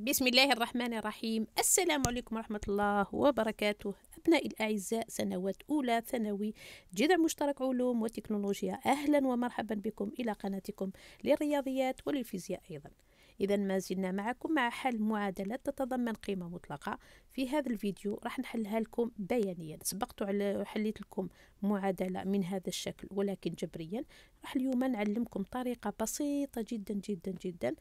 بسم الله الرحمن الرحيم السلام عليكم ورحمة الله وبركاته أبنائي الأعزاء سنوات أولى ثانوي جذع مشترك علوم وتكنولوجيا أهلا ومرحبا بكم إلى قناتكم للرياضيات وللفيزياء أيضا إذا ما زلنا معكم مع حل معادلة تتضمن قيمة مطلقة في هذا الفيديو راح نحلها لكم بيانيا سبقت على حليت لكم معادلة من هذا الشكل ولكن جبريا راح اليوم نعلمكم طريقة بسيطة جدا جدا جدا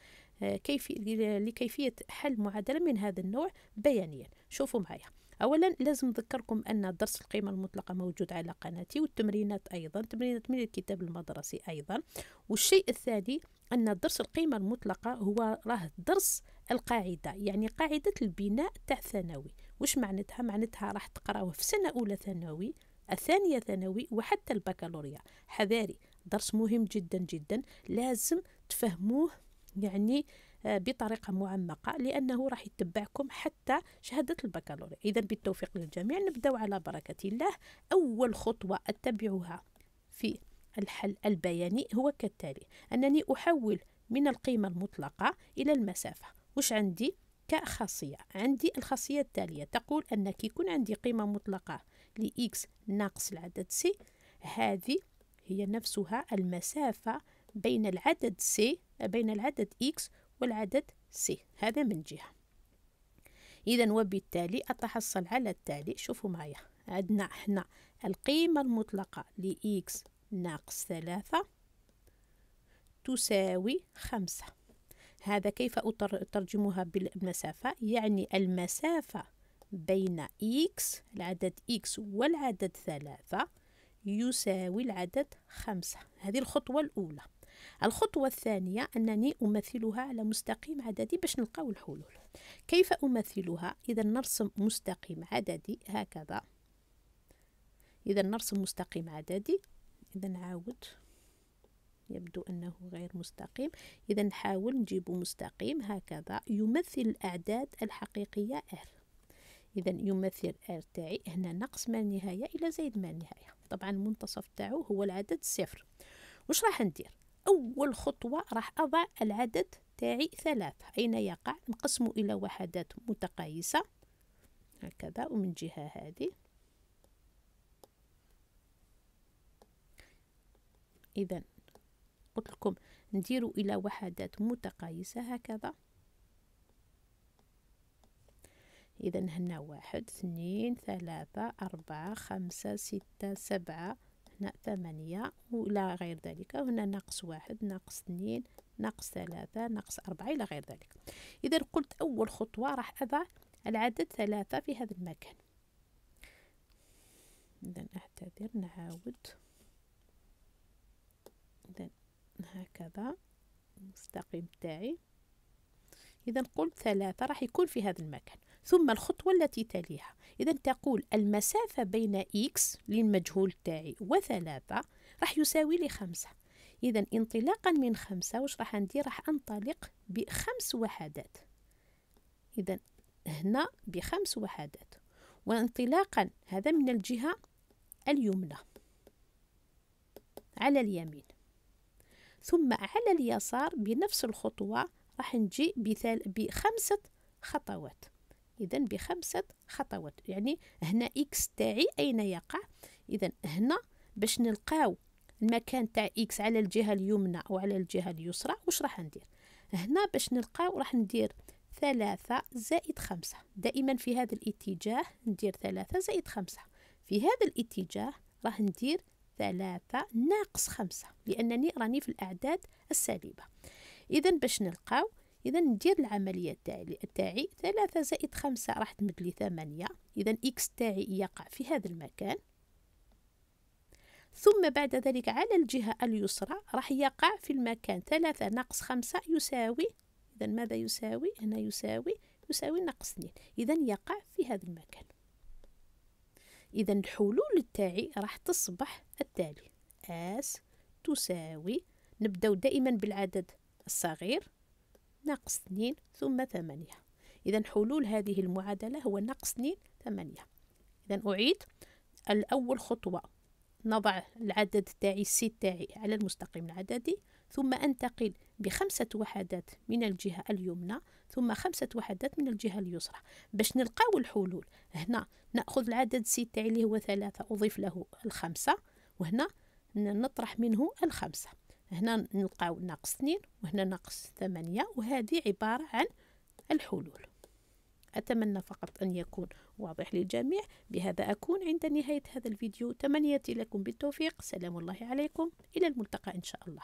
آه، كيف لكيفية حل معادلة من هذا النوع بيانيا شوفوا معايا اولا لازم نذكركم ان درس القيمه المطلقه موجود على قناتي والتمرينات ايضا تمرينات من الكتاب المدرسي ايضا والشيء الثاني أن درس القيمة المطلقة هو راه درس القاعدة يعني قاعدة البناء تاع ثانوي واش معناتها معناتها راح تقراوه في سنة أولى ثانوي الثانية ثانوي وحتى البكالوريا حذاري درس مهم جدا جدا لازم تفهموه يعني آه، بطريقة معمقة لأنه راح يتبعكم حتى شهادة البكالوريا إذا بالتوفيق للجميع نبدأ على بركة الله أول خطوة أتبعها في الحل البياني هو كالتالي أنني أحول من القيمة المطلقة إلى المسافة وش عندي كخاصية عندي الخاصية التالية تقول أن كي يكون عندي قيمة مطلقة لإكس ناقص العدد سي هذه هي نفسها المسافة بين العدد سي بين العدد إكس والعدد سي هذا من جهة إذا وبالتالي أتحصل على التالي شوفوا معايا عندنا حنا القيمة المطلقة لإكس ناقص ثلاثة تساوي خمسة هذا كيف أترجمها بالمسافة يعني المسافة بين x العدد x والعدد ثلاثة يساوي العدد خمسة هذه الخطوة الأولى الخطوة الثانية أنني أمثلها على مستقيم عددي باش نلقاو الحلول كيف أمثلها إذا نرسم مستقيم عددي هكذا إذا نرسم مستقيم عددي إذا نعاود يبدو أنه غير مستقيم إذا نحاول نجيبه مستقيم هكذا يمثل الأعداد الحقيقية R إذا يمثل R تاعي هنا نقص ما النهاية إلى زائد ما النهاية طبعا المنتصف تاعو هو العدد صفر واش راح ندير أول خطوة راح أضع العدد تاعي ثلاثة أين يقع نقسمه إلى وحدات متقايسة هكذا ومن جهة هذه إذا قلت لكم نديروا إلى وحدات متقايسة هكذا إذا هنا واحد اثنين ثلاثة أربعة خمسة ستة سبعة هنا ثمانية ولا غير ذلك هنا ناقص واحد ناقص اثنين ناقص ثلاثة ناقص أربعة إلى غير ذلك إذا قلت أول خطوة راح أضع العدد ثلاثة في هذا المكان إذا أعتذر نعاود هكذا المستقيم تاعي إذا قلت ثلاثة راح يكون في هذا المكان ثم الخطوة التي تليها إذا تقول المسافة بين إكس للمجهول تاعي وثلاثة راح يساوي لي خمسة إذا انطلاقا من خمسة واش راح ندير راح أنطلق بخمس وحدات إذا هنا بخمس وحدات وانطلاقا هذا من الجهة اليمنى على اليمين ثم على اليسار بنفس الخطوة راح نجي بثال بخمسة خطوات إذا بخمسة خطوات يعني هنا إكس تاعي أين يقع إذا هنا باش نلقاو المكان تاع إكس على الجهة اليمنى أو على الجهة اليسرى واش راح ندير هنا باش نلقاو راح ندير ثلاثة زائد خمسة دائما في هذا الاتجاه ندير ثلاثة زائد خمسة في هذا الاتجاه راح ندير ثلاثة ناقص خمسة لأنني راني في الأعداد السالبة إذا باش نلقاو إذا ندير العملية تاعي ثلاثة زائد خمسة راح تمد لي ثمانية إذا إكس تاعي يقع في هذا المكان ثم بعد ذلك على الجهة اليسرى راح يقع في المكان ثلاثة ناقص خمسة يساوي إذا ماذا يساوي؟ هنا يساوي يساوي ناقص اثنين إذا يقع في هذا المكان إذا الحلول تاعي راح تصبح التالي أس تساوي نبداو دائما بالعدد الصغير ناقص اثنين ثم ثمانية إذا حلول هذه المعادلة هو ناقص اثنين ثمانية إذا أعيد الأول خطوة نضع العدد تاعي سي تاعي على المستقيم العددي ثم أنتقل بخمسة وحدات من الجهة اليمنى ثم خمسة وحدات من الجهة اليسرى باش نلقاو الحلول هنا نأخذ العدد سي تاعي اللي هو ثلاثة أضيف له الخمسة وهنا نطرح منه الخمسة هنا نلقاو ناقص اثنين وهنا ناقص ثمانية وهذه عبارة عن الحلول أتمنى فقط أن يكون واضح للجميع بهذا أكون عند نهاية هذا الفيديو تمنيتي لكم بالتوفيق سلام الله عليكم إلى الملتقى إن شاء الله